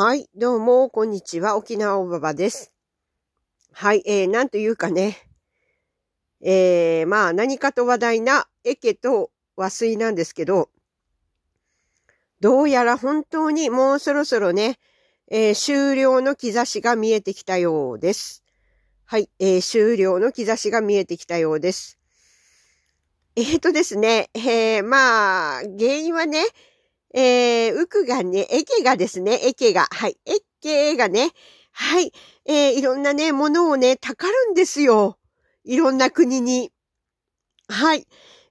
はい、どうも、こんにちは。沖縄おばばです。はい、えー、なんというかね、えー、まあ、何かと話題な、エケと和水なんですけど、どうやら本当にもうそろそろね、えー、終了の兆しが見えてきたようです。はい、えー、終了の兆しが見えてきたようです。えっ、ー、とですね、えー、まあ、原因はね、えー、クガがね、エケがですね、エケが。はい。エケけがね、はい。えー、いろんなね、ものをね、たかるんですよ。いろんな国に。はい。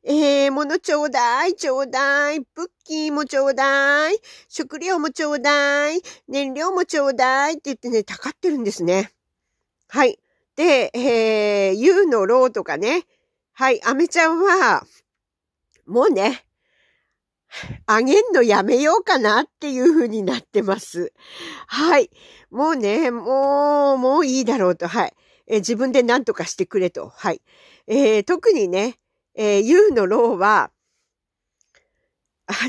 えー、ものちょうだい、ちょうだい、ブッキーもちょうだい、食料もちょうだい、燃料もちょうだいって言ってね、たかってるんですね。はい。で、えー、ユーのローとかね。はい、アメちゃんは、もうね、あげんのやめようかなっていう風になってます。はい。もうね、もう、もういいだろうと。はい。え自分で何とかしてくれと。はい。えー、特にね、えー、のローは、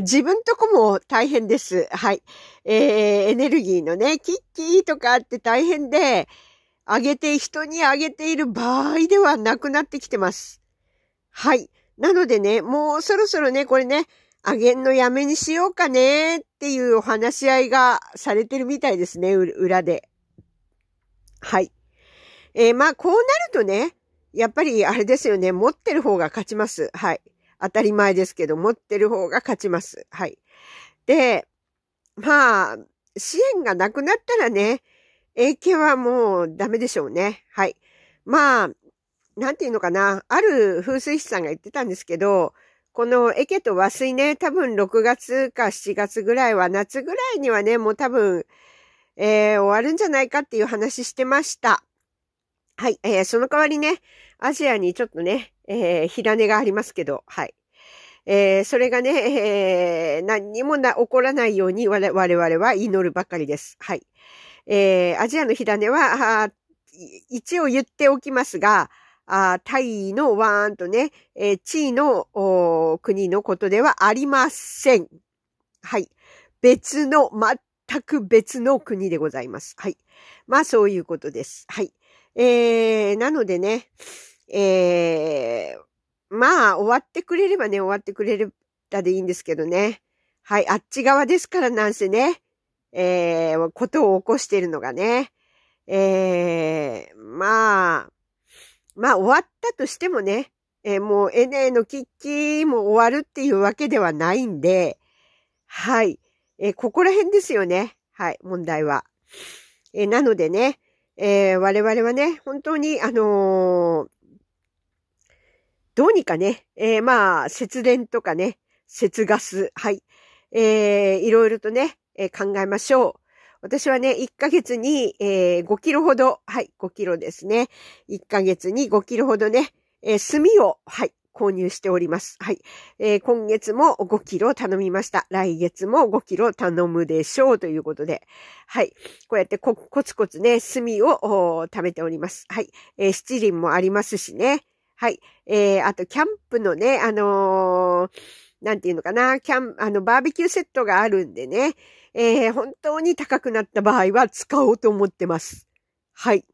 自分とこも大変です。はい。えー、エネルギーのね、キッキーとかって大変で、あげて、人にあげている場合ではなくなってきてます。はい。なのでね、もうそろそろね、これね、あげんのやめにしようかねっていうお話し合いがされてるみたいですね、裏で。はい。えー、まあ、こうなるとね、やっぱりあれですよね、持ってる方が勝ちます。はい。当たり前ですけど、持ってる方が勝ちます。はい。で、まあ、支援がなくなったらね、影響はもうダメでしょうね。はい。まあ、なんていうのかな。ある風水師さんが言ってたんですけど、このエケと和水ね、多分6月か7月ぐらいは、夏ぐらいにはね、もう多分、えー、終わるんじゃないかっていう話してました。はい。えー、その代わりね、アジアにちょっとね、えー、火種がありますけど、はい。えー、それがね、えー、何にもな、起こらないように我々は祈るばかりです。はい。えー、アジアの火種は、一応言っておきますが、あタイのワーンとね、えー、地位の国のことではありません。はい。別の、全く別の国でございます。はい。まあ、そういうことです。はい。えー、なのでね、えー、まあ、終わってくれればね、終わってくれたでいいんですけどね。はい、あっち側ですからなんせね、えー、ことを起こしているのがね。えー、まあ、まあ終わったとしてもね、えー、もう NA のキッキも終わるっていうわけではないんで、はい。えー、ここら辺ですよね。はい、問題は。えー、なのでね、えー、我々はね、本当に、あのどうにかね、えまあ、節電とかね、節ガス、はい、えー、いろいろとね、え考えましょう。私はね、1ヶ月に、えー、5キロほど、はい、5キロですね。1ヶ月に5キロほどね、えー、炭を、はい、購入しております。はい。えー、今月も5キロ頼みました。来月も5キロ頼むでしょうということで。はい。こうやってコツコツね、炭を貯めております。はい。えー、七輪もありますしね。はい。えー、あと、キャンプのね、あのーなんていうのかな、キャン、あの、バーベキューセットがあるんでね、えー、本当に高くなった場合は使おうと思ってます。はい。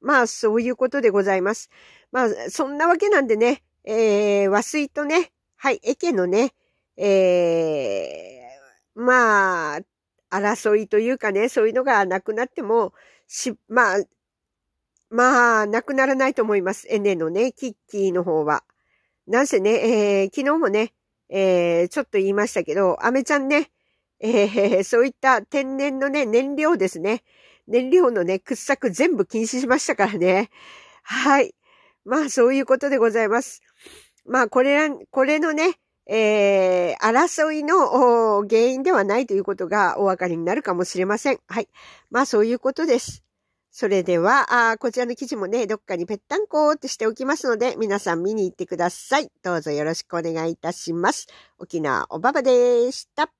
まあ、そういうことでございます。まあ、そんなわけなんでね、えー、和水とね、はい、エケのね、えー、まあ、争いというかね、そういうのがなくなっても、し、まあ、まあ、なくならないと思います。エネのね、キッキーの方は。なんせね、えー、昨日もね、えー、ちょっと言いましたけど、アメちゃんね、えー、そういった天然のね、燃料ですね。燃料のね、掘削全部禁止しましたからね。はい。まあ、そういうことでございます。まあ、これら、これのね、えー、争いの原因ではないということがお分かりになるかもしれません。はい。まあ、そういうことです。それでは、あこちらの記事もね、どっかにぺったんこーってしておきますので、皆さん見に行ってください。どうぞよろしくお願いいたします。沖縄おばばでした。